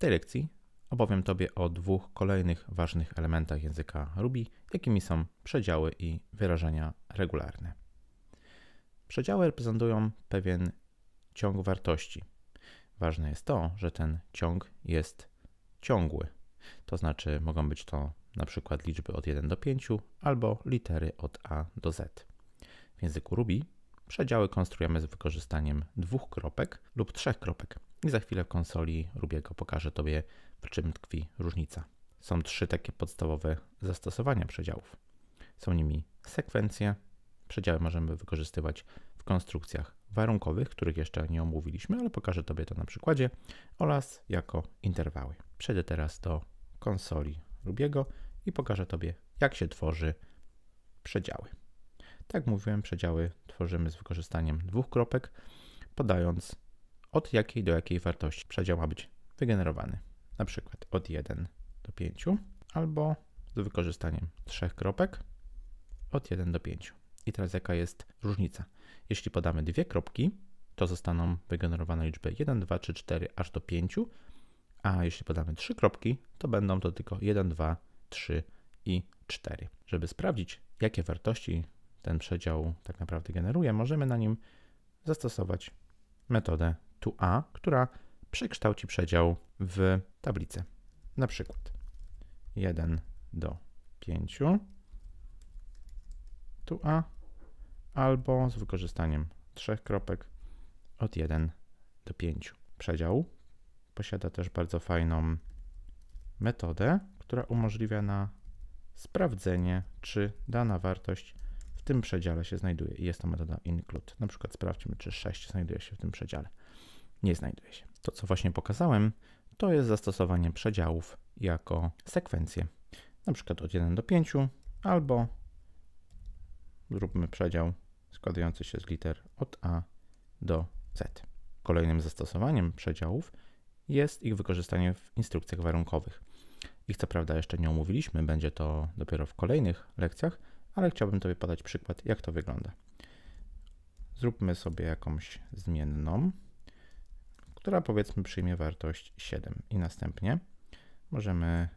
tej lekcji opowiem Tobie o dwóch kolejnych ważnych elementach języka Ruby, jakimi są przedziały i wyrażenia regularne. Przedziały reprezentują pewien ciąg wartości. Ważne jest to, że ten ciąg jest ciągły. To znaczy mogą być to na przykład liczby od 1 do 5 albo litery od A do Z. W języku Ruby przedziały konstruujemy z wykorzystaniem dwóch kropek lub trzech kropek. I za chwilę w konsoli Rubiego pokażę Tobie, w czym tkwi różnica. Są trzy takie podstawowe zastosowania przedziałów. Są nimi sekwencje. Przedziały możemy wykorzystywać w konstrukcjach warunkowych, których jeszcze nie omówiliśmy, ale pokażę Tobie to na przykładzie, oraz jako interwały. Przejdę teraz do konsoli Rubiego i pokażę Tobie, jak się tworzy przedziały. Tak mówiłem, przedziały tworzymy z wykorzystaniem dwóch kropek, podając od jakiej do jakiej wartości przedział ma być wygenerowany, na przykład od 1 do 5 albo z wykorzystaniem trzech kropek od 1 do 5. I teraz jaka jest różnica? Jeśli podamy dwie kropki, to zostaną wygenerowane liczby 1, 2, 3, 4 aż do 5, a jeśli podamy trzy kropki, to będą to tylko 1, 2, 3 i 4. Żeby sprawdzić, jakie wartości ten przedział tak naprawdę generuje, możemy na nim zastosować metodę to a, która przekształci przedział w tablicę. Na przykład 1 do 5 tu a albo z wykorzystaniem trzech kropek od 1 do 5. Przedział posiada też bardzo fajną metodę, która umożliwia na sprawdzenie, czy dana wartość w tym przedziale się znajduje. I jest to metoda include. Na przykład sprawdźmy, czy 6 znajduje się w tym przedziale nie znajduje się. To, co właśnie pokazałem, to jest zastosowanie przedziałów jako sekwencje. Na przykład od 1 do 5 albo zróbmy przedział składający się z liter od A do Z. Kolejnym zastosowaniem przedziałów jest ich wykorzystanie w instrukcjach warunkowych. Ich co prawda jeszcze nie omówiliśmy, będzie to dopiero w kolejnych lekcjach, ale chciałbym Tobie podać przykład, jak to wygląda. Zróbmy sobie jakąś zmienną która powiedzmy przyjmie wartość 7 i następnie możemy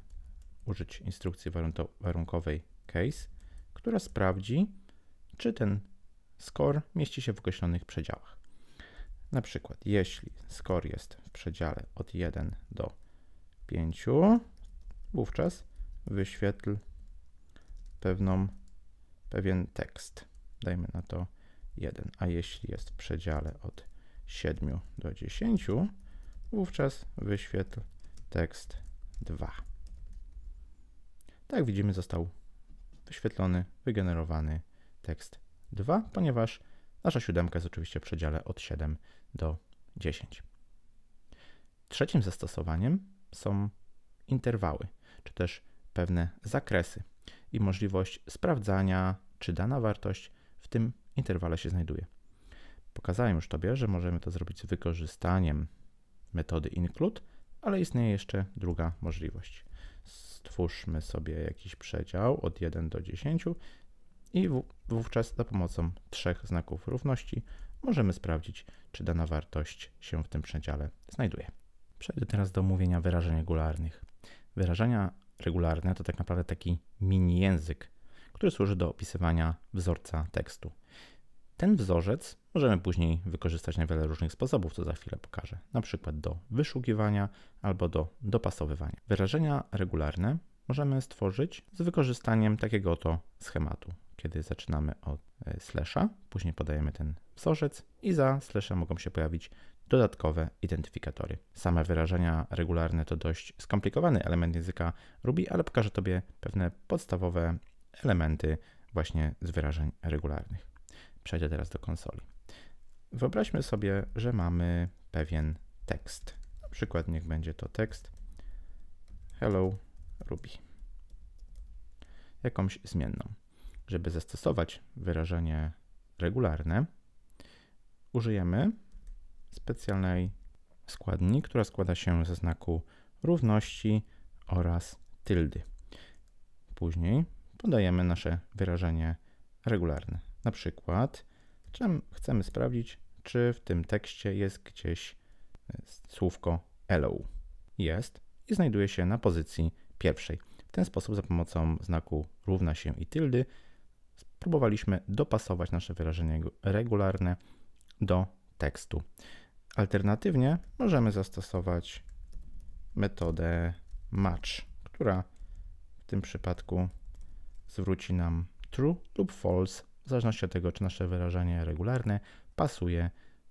użyć instrukcji warunkowej case, która sprawdzi, czy ten score mieści się w określonych przedziałach. Na przykład, jeśli score jest w przedziale od 1 do 5, wówczas wyświetl pewną, pewien tekst. Dajmy na to 1. A jeśli jest w przedziale od 7 do 10, wówczas wyświetl tekst 2. Tak widzimy został wyświetlony, wygenerowany tekst 2, ponieważ nasza siódemka jest oczywiście w przedziale od 7 do 10. Trzecim zastosowaniem są interwały, czy też pewne zakresy i możliwość sprawdzania, czy dana wartość w tym interwale się znajduje. Pokazałem już Tobie, że możemy to zrobić z wykorzystaniem metody include, ale istnieje jeszcze druga możliwość. Stwórzmy sobie jakiś przedział od 1 do 10 i wówczas za pomocą trzech znaków równości możemy sprawdzić, czy dana wartość się w tym przedziale znajduje. Przejdę teraz do omówienia wyrażeń regularnych. Wyrażenia regularne to tak naprawdę taki mini język, który służy do opisywania wzorca tekstu. Ten wzorzec możemy później wykorzystać na wiele różnych sposobów, co za chwilę pokażę, na przykład do wyszukiwania albo do dopasowywania. Wyrażenia regularne możemy stworzyć z wykorzystaniem takiego oto schematu, kiedy zaczynamy od e, slasha, później podajemy ten wzorzec i za slashem mogą się pojawić dodatkowe identyfikatory. Same wyrażenia regularne to dość skomplikowany element języka Ruby, ale pokażę Tobie pewne podstawowe elementy właśnie z wyrażeń regularnych. Przejdę teraz do konsoli. Wyobraźmy sobie, że mamy pewien tekst. Na przykład niech będzie to tekst Hello Ruby. Jakąś zmienną. Żeby zastosować wyrażenie regularne, użyjemy specjalnej składni, która składa się ze znaku równości oraz tyldy. Później podajemy nasze wyrażenie regularne. Na przykład chcemy sprawdzić, czy w tym tekście jest gdzieś e, słówko hello. Jest i znajduje się na pozycji pierwszej. W ten sposób za pomocą znaku równa się i tyldy spróbowaliśmy dopasować nasze wyrażenie regularne do tekstu. Alternatywnie możemy zastosować metodę match, która w tym przypadku zwróci nam true lub false w zależności od tego, czy nasze wyrażenie regularne pasuje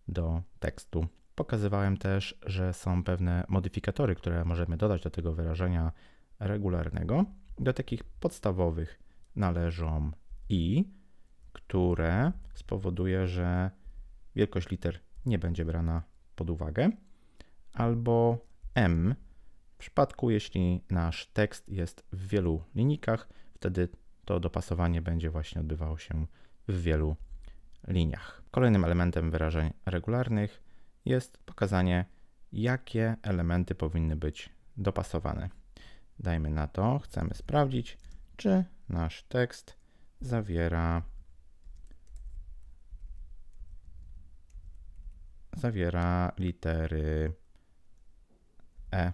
do tekstu. Pokazywałem też, że są pewne modyfikatory, które możemy dodać do tego wyrażenia regularnego. Do takich podstawowych należą i, które spowoduje, że wielkość liter nie będzie brana pod uwagę, albo m, w przypadku jeśli nasz tekst jest w wielu linijkach, wtedy to dopasowanie będzie właśnie odbywało się w wielu liniach. Kolejnym elementem wyrażeń regularnych jest pokazanie, jakie elementy powinny być dopasowane. Dajmy na to, chcemy sprawdzić, czy nasz tekst zawiera zawiera litery E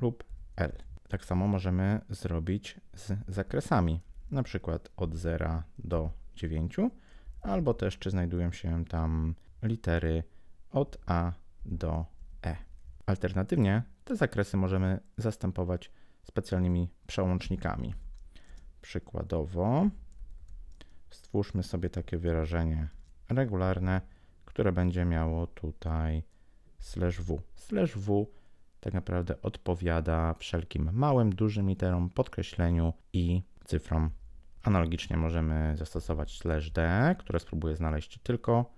lub L. Tak samo możemy zrobić z zakresami, na przykład od 0 do 9, albo też czy znajdują się tam litery od A do E. Alternatywnie te zakresy możemy zastępować specjalnymi przełącznikami. Przykładowo stwórzmy sobie takie wyrażenie regularne, które będzie miało tutaj slash w. Slash w tak naprawdę odpowiada wszelkim małym, dużym literom, podkreśleniu i cyfrom Analogicznie możemy zastosować slash d, które spróbuje znaleźć tylko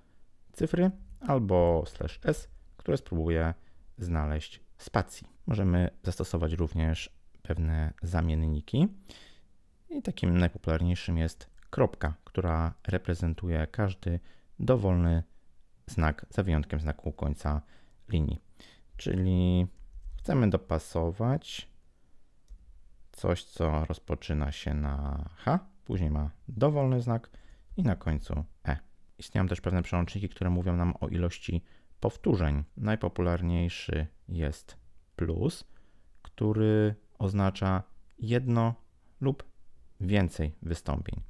cyfry, albo slash s, które spróbuje znaleźć spacji. Możemy zastosować również pewne zamienniki. I takim najpopularniejszym jest kropka, która reprezentuje każdy dowolny znak, za wyjątkiem znaku końca linii. Czyli chcemy dopasować coś, co rozpoczyna się na H później ma dowolny znak i na końcu E. Istnieją też pewne przełączniki, które mówią nam o ilości powtórzeń. Najpopularniejszy jest plus, który oznacza jedno lub więcej wystąpień.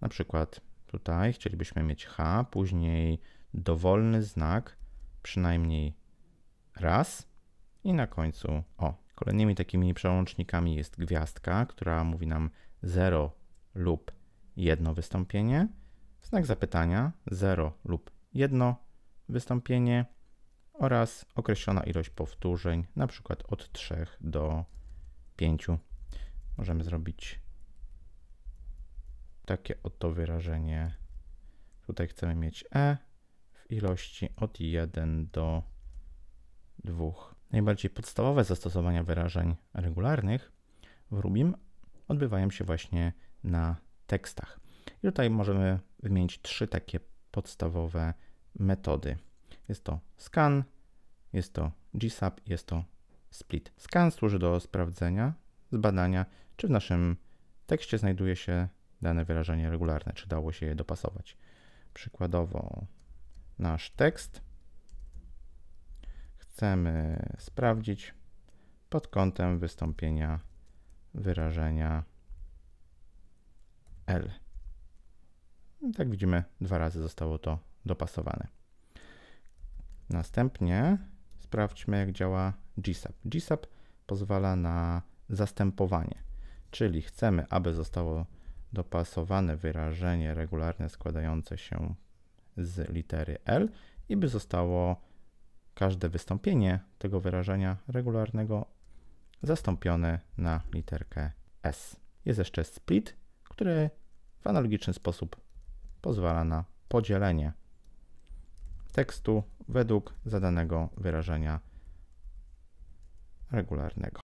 Na przykład tutaj chcielibyśmy mieć H, później dowolny znak, przynajmniej raz i na końcu O. Kolejnymi takimi przełącznikami jest gwiazdka, która mówi nam 0 lub jedno wystąpienie, znak zapytania 0 lub jedno wystąpienie oraz określona ilość powtórzeń, na przykład od 3 do 5. Możemy zrobić takie oto wyrażenie. Tutaj chcemy mieć e w ilości od 1 do 2. Najbardziej podstawowe zastosowania wyrażeń regularnych w Rubim odbywają się właśnie na tekstach. I tutaj możemy wymienić trzy takie podstawowe metody. Jest to scan, jest to GSAP, jest to split. Scan służy do sprawdzenia, zbadania, czy w naszym tekście znajduje się dane wyrażenie regularne, czy dało się je dopasować. Przykładowo nasz tekst chcemy sprawdzić pod kątem wystąpienia wyrażenia L. No, tak widzimy, dwa razy zostało to dopasowane. Następnie sprawdźmy, jak działa GSAP. GSAP pozwala na zastępowanie, czyli chcemy, aby zostało dopasowane wyrażenie regularne składające się z litery L i by zostało każde wystąpienie tego wyrażenia regularnego zastąpione na literkę S. Jest jeszcze split, który w analogiczny sposób pozwala na podzielenie tekstu według zadanego wyrażenia regularnego.